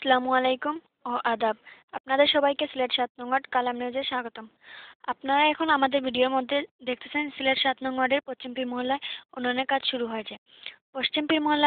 আসসালামু আলাইকুম ও আদাব আপনাদের সবাইকে সিলেট সাত নং ওয়ার্ড কালাম নিউজে স্বাগতম আপনারা এখন আমাদের ভিডিওর মধ্যে দেখতেছেন সিলেট সাত নং ওয়ার্ডের পশ্চিম পীর মহল্লায় উন্নয়নের কাজ শুরু হয়েছে পশ্চিম পীর